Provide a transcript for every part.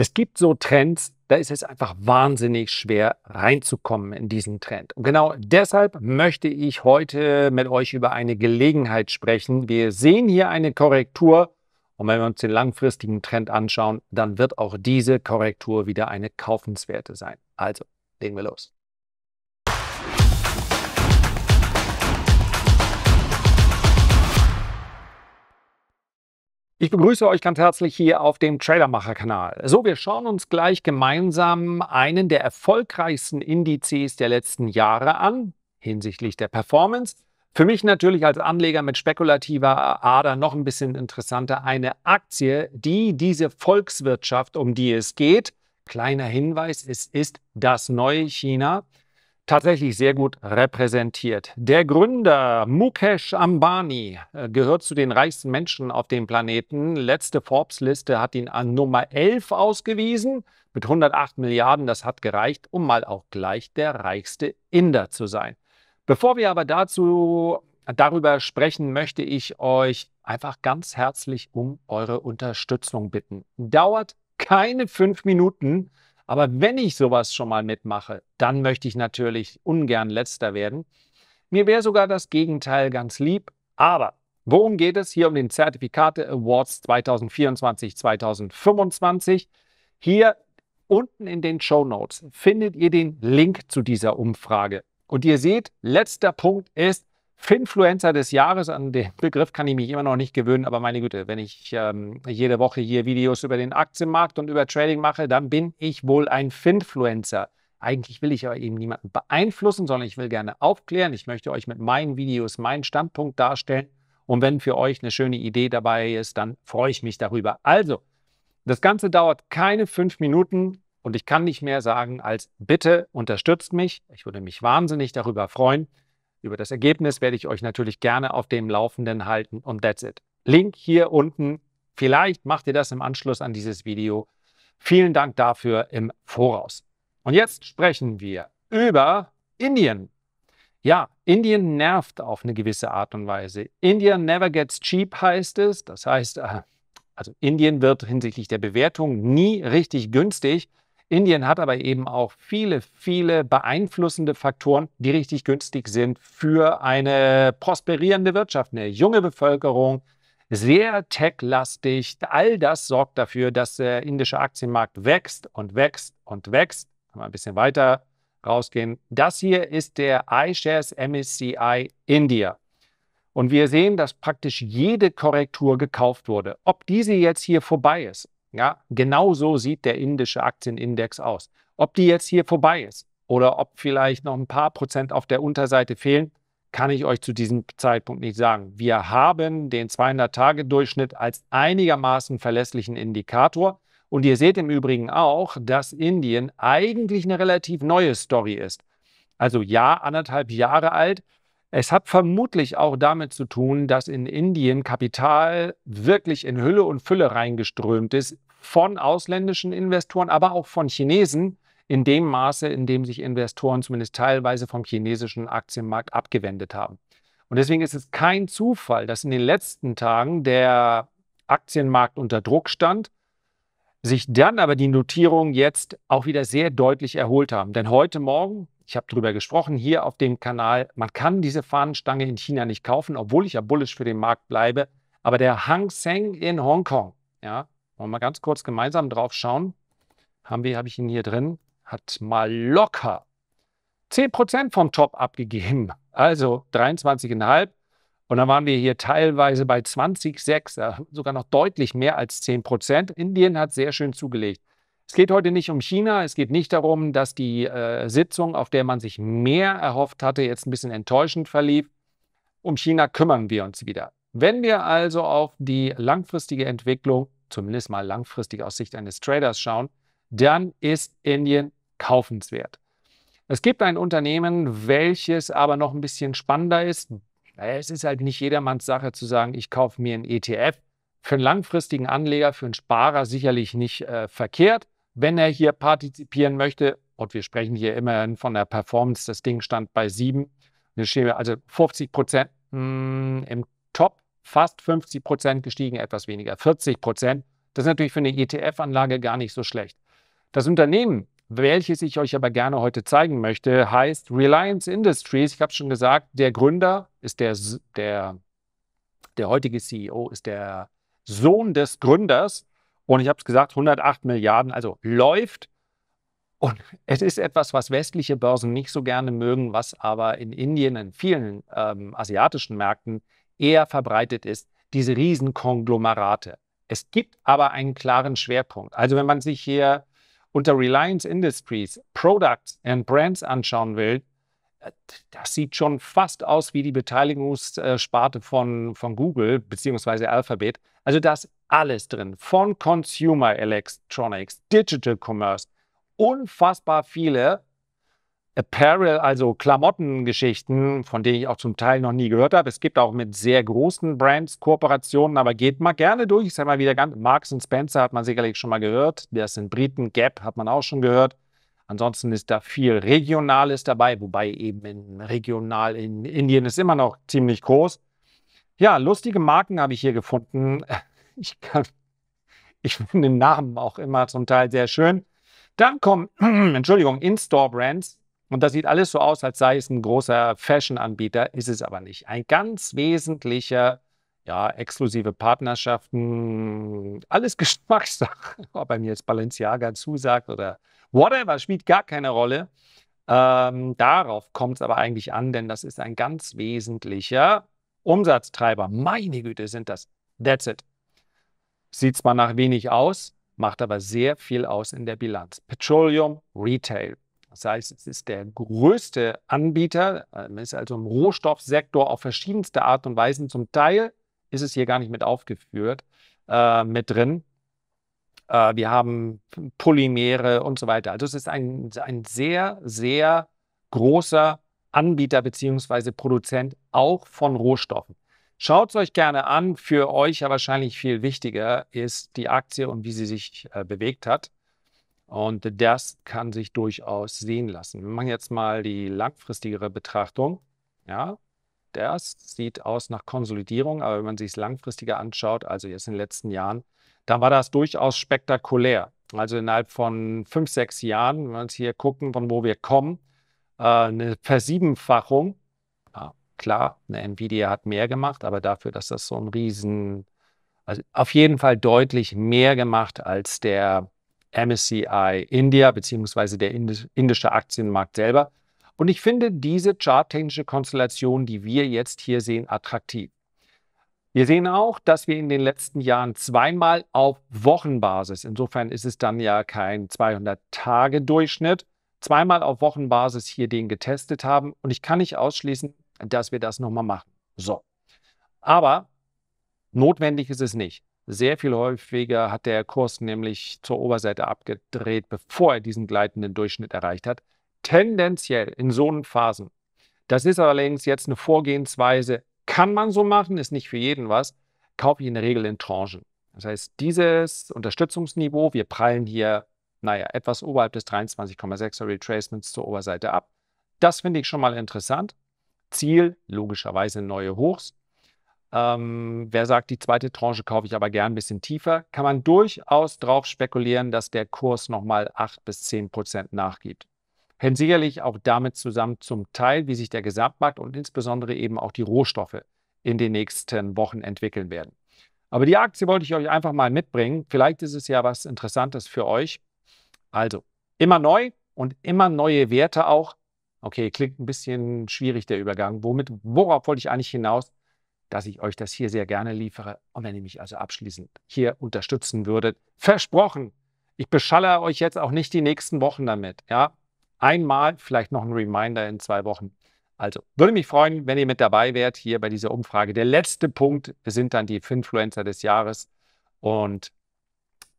Es gibt so Trends, da ist es einfach wahnsinnig schwer reinzukommen in diesen Trend. Und genau deshalb möchte ich heute mit euch über eine Gelegenheit sprechen. Wir sehen hier eine Korrektur und wenn wir uns den langfristigen Trend anschauen, dann wird auch diese Korrektur wieder eine kaufenswerte sein. Also, legen wir los. Ich begrüße euch ganz herzlich hier auf dem Tradermacher-Kanal. So, wir schauen uns gleich gemeinsam einen der erfolgreichsten Indizes der letzten Jahre an hinsichtlich der Performance. Für mich natürlich als Anleger mit spekulativer Ader noch ein bisschen interessanter eine Aktie, die diese Volkswirtschaft, um die es geht, kleiner Hinweis, es ist das neue China, tatsächlich sehr gut repräsentiert. Der Gründer Mukesh Ambani äh, gehört zu den reichsten Menschen auf dem Planeten. Letzte Forbes-Liste hat ihn an Nummer 11 ausgewiesen mit 108 Milliarden. Das hat gereicht, um mal auch gleich der reichste Inder zu sein. Bevor wir aber dazu darüber sprechen, möchte ich euch einfach ganz herzlich um eure Unterstützung bitten. Dauert keine fünf Minuten. Aber wenn ich sowas schon mal mitmache, dann möchte ich natürlich ungern letzter werden. Mir wäre sogar das Gegenteil ganz lieb. Aber worum geht es hier um den Zertifikate Awards 2024, 2025? Hier unten in den Show Notes findet ihr den Link zu dieser Umfrage. Und ihr seht, letzter Punkt ist, Finfluencer des Jahres. An den Begriff kann ich mich immer noch nicht gewöhnen, aber meine Güte, wenn ich ähm, jede Woche hier Videos über den Aktienmarkt und über Trading mache, dann bin ich wohl ein Finfluencer. Eigentlich will ich aber eben niemanden beeinflussen, sondern ich will gerne aufklären. Ich möchte euch mit meinen Videos meinen Standpunkt darstellen. Und wenn für euch eine schöne Idee dabei ist, dann freue ich mich darüber. Also, das Ganze dauert keine fünf Minuten und ich kann nicht mehr sagen als bitte unterstützt mich. Ich würde mich wahnsinnig darüber freuen. Über das Ergebnis werde ich euch natürlich gerne auf dem Laufenden halten und that's it. Link hier unten. Vielleicht macht ihr das im Anschluss an dieses Video. Vielen Dank dafür im Voraus. Und jetzt sprechen wir über Indien. Ja, Indien nervt auf eine gewisse Art und Weise. India never gets cheap heißt es. Das heißt, äh, also Indien wird hinsichtlich der Bewertung nie richtig günstig. Indien hat aber eben auch viele, viele beeinflussende Faktoren, die richtig günstig sind für eine prosperierende Wirtschaft, eine junge Bevölkerung, sehr tech-lastig. All das sorgt dafür, dass der indische Aktienmarkt wächst und wächst und wächst. Mal ein bisschen weiter rausgehen. Das hier ist der iShares MSCI India. Und wir sehen, dass praktisch jede Korrektur gekauft wurde. Ob diese jetzt hier vorbei ist ja, genau so sieht der indische Aktienindex aus. Ob die jetzt hier vorbei ist oder ob vielleicht noch ein paar Prozent auf der Unterseite fehlen, kann ich euch zu diesem Zeitpunkt nicht sagen. Wir haben den 200-Tage-Durchschnitt als einigermaßen verlässlichen Indikator. Und ihr seht im Übrigen auch, dass Indien eigentlich eine relativ neue Story ist. Also ja, anderthalb Jahre alt, es hat vermutlich auch damit zu tun, dass in Indien Kapital wirklich in Hülle und Fülle reingeströmt ist von ausländischen Investoren, aber auch von Chinesen in dem Maße, in dem sich Investoren zumindest teilweise vom chinesischen Aktienmarkt abgewendet haben. Und deswegen ist es kein Zufall, dass in den letzten Tagen der Aktienmarkt unter Druck stand, sich dann aber die Notierungen jetzt auch wieder sehr deutlich erholt haben. Denn heute Morgen ich habe darüber gesprochen hier auf dem Kanal. Man kann diese Fahnenstange in China nicht kaufen, obwohl ich ja bullisch für den Markt bleibe. Aber der Hang Seng in Hongkong, ja, wollen wir mal ganz kurz gemeinsam drauf schauen. Haben wir, habe ich ihn hier drin, hat mal locker 10% vom Top abgegeben. Also 23,5. Und dann waren wir hier teilweise bei 20,6, sogar noch deutlich mehr als 10 Indien hat sehr schön zugelegt. Es geht heute nicht um China. Es geht nicht darum, dass die äh, Sitzung, auf der man sich mehr erhofft hatte, jetzt ein bisschen enttäuschend verlief. Um China kümmern wir uns wieder. Wenn wir also auf die langfristige Entwicklung, zumindest mal langfristig aus Sicht eines Traders schauen, dann ist Indien kaufenswert. Es gibt ein Unternehmen, welches aber noch ein bisschen spannender ist. Es ist halt nicht jedermanns Sache zu sagen, ich kaufe mir ein ETF. Für einen langfristigen Anleger, für einen Sparer sicherlich nicht äh, verkehrt wenn er hier partizipieren möchte, und wir sprechen hier immerhin von der Performance, das Ding stand bei 7, also 50 Prozent hm, im Top, fast 50 Prozent gestiegen, etwas weniger, 40 Prozent. Das ist natürlich für eine ETF-Anlage gar nicht so schlecht. Das Unternehmen, welches ich euch aber gerne heute zeigen möchte, heißt Reliance Industries. Ich habe schon gesagt, der Gründer ist der, der, der heutige CEO, ist der Sohn des Gründers und ich habe es gesagt, 108 Milliarden, also läuft. Und es ist etwas, was westliche Börsen nicht so gerne mögen, was aber in Indien, in vielen ähm, asiatischen Märkten eher verbreitet ist, diese Riesenkonglomerate. Es gibt aber einen klaren Schwerpunkt. Also wenn man sich hier unter Reliance Industries Products and Brands anschauen will, äh, das sieht schon fast aus wie die Beteiligungssparte von, von Google bzw. Alphabet. Also das alles drin, von Consumer Electronics, Digital Commerce, unfassbar viele Apparel, also Klamottengeschichten, von denen ich auch zum Teil noch nie gehört habe. Es gibt auch mit sehr großen Brands Kooperationen, aber geht mal gerne durch. Ich sage mal wieder ganz, Marks Spencer hat man sicherlich schon mal gehört. Das in Briten, Gap hat man auch schon gehört. Ansonsten ist da viel Regionales dabei, wobei eben in regional in Indien ist immer noch ziemlich groß. Ja, lustige Marken habe ich hier gefunden. Ich, kann, ich finde den Namen auch immer zum Teil sehr schön. Dann kommen, Entschuldigung, In-Store-Brands. Und das sieht alles so aus, als sei es ein großer Fashion-Anbieter, ist es aber nicht. Ein ganz wesentlicher, ja, exklusive Partnerschaften, alles Geschmackssache. Ob er mir jetzt Balenciaga zusagt oder whatever, spielt gar keine Rolle. Ähm, darauf kommt es aber eigentlich an, denn das ist ein ganz wesentlicher Umsatztreiber. Meine Güte, sind das. That's it. Sieht zwar nach wenig aus, macht aber sehr viel aus in der Bilanz. Petroleum Retail. Das heißt, es ist der größte Anbieter, ähm, ist also im Rohstoffsektor auf verschiedenste Art und Weisen. Zum Teil ist es hier gar nicht mit aufgeführt, äh, mit drin. Äh, wir haben Polymere und so weiter. Also es ist ein, ein sehr, sehr großer Anbieter bzw. Produzent auch von Rohstoffen. Schaut es euch gerne an. Für euch ja wahrscheinlich viel wichtiger ist die Aktie und wie sie sich äh, bewegt hat. Und das kann sich durchaus sehen lassen. Wir machen jetzt mal die langfristigere Betrachtung. Ja, das sieht aus nach Konsolidierung, aber wenn man sich es langfristiger anschaut, also jetzt in den letzten Jahren, dann war das durchaus spektakulär. Also innerhalb von fünf, sechs Jahren, wenn wir uns hier gucken, von wo wir kommen, äh, eine Versiebenfachung Klar, eine Nvidia hat mehr gemacht, aber dafür, dass das so ein Riesen, also auf jeden Fall deutlich mehr gemacht als der MSCI India beziehungsweise der indische Aktienmarkt selber. Und ich finde diese charttechnische Konstellation, die wir jetzt hier sehen, attraktiv. Wir sehen auch, dass wir in den letzten Jahren zweimal auf Wochenbasis, insofern ist es dann ja kein 200-Tage-Durchschnitt, zweimal auf Wochenbasis hier den getestet haben. Und ich kann nicht ausschließen, dass wir das nochmal machen. So. Aber notwendig ist es nicht. Sehr viel häufiger hat der Kurs nämlich zur Oberseite abgedreht, bevor er diesen gleitenden Durchschnitt erreicht hat. Tendenziell in so einen Phasen. Das ist allerdings jetzt eine Vorgehensweise, kann man so machen, ist nicht für jeden was, kaufe ich in der Regel in Tranchen. Das heißt, dieses Unterstützungsniveau, wir prallen hier, naja, etwas oberhalb des 23,6er Retracements zur Oberseite ab. Das finde ich schon mal interessant. Ziel, logischerweise neue Hochs. Ähm, wer sagt, die zweite Tranche kaufe ich aber gern ein bisschen tiefer, kann man durchaus darauf spekulieren, dass der Kurs nochmal 8 bis 10 Prozent nachgibt. Hängt sicherlich auch damit zusammen zum Teil, wie sich der Gesamtmarkt und insbesondere eben auch die Rohstoffe in den nächsten Wochen entwickeln werden. Aber die Aktie wollte ich euch einfach mal mitbringen. Vielleicht ist es ja was Interessantes für euch. Also, immer neu und immer neue Werte auch. Okay, klingt ein bisschen schwierig der Übergang. Womit, worauf wollte ich eigentlich hinaus? Dass ich euch das hier sehr gerne liefere. Und wenn ihr mich also abschließend hier unterstützen würdet, versprochen, ich beschalle euch jetzt auch nicht die nächsten Wochen damit. Ja, einmal, vielleicht noch ein Reminder in zwei Wochen. Also, würde mich freuen, wenn ihr mit dabei wärt hier bei dieser Umfrage. Der letzte Punkt sind dann die Finfluencer des Jahres. Und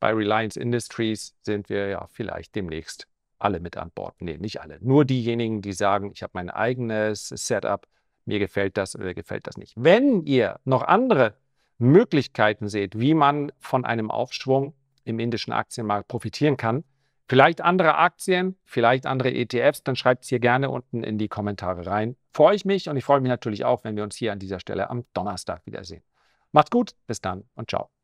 bei Reliance Industries sind wir ja vielleicht demnächst alle mit an Bord. Nee, nicht alle. Nur diejenigen, die sagen, ich habe mein eigenes Setup, mir gefällt das oder gefällt das nicht. Wenn ihr noch andere Möglichkeiten seht, wie man von einem Aufschwung im indischen Aktienmarkt profitieren kann, vielleicht andere Aktien, vielleicht andere ETFs, dann schreibt es hier gerne unten in die Kommentare rein. Freue ich mich und ich freue mich natürlich auch, wenn wir uns hier an dieser Stelle am Donnerstag wiedersehen. Macht's gut, bis dann und ciao.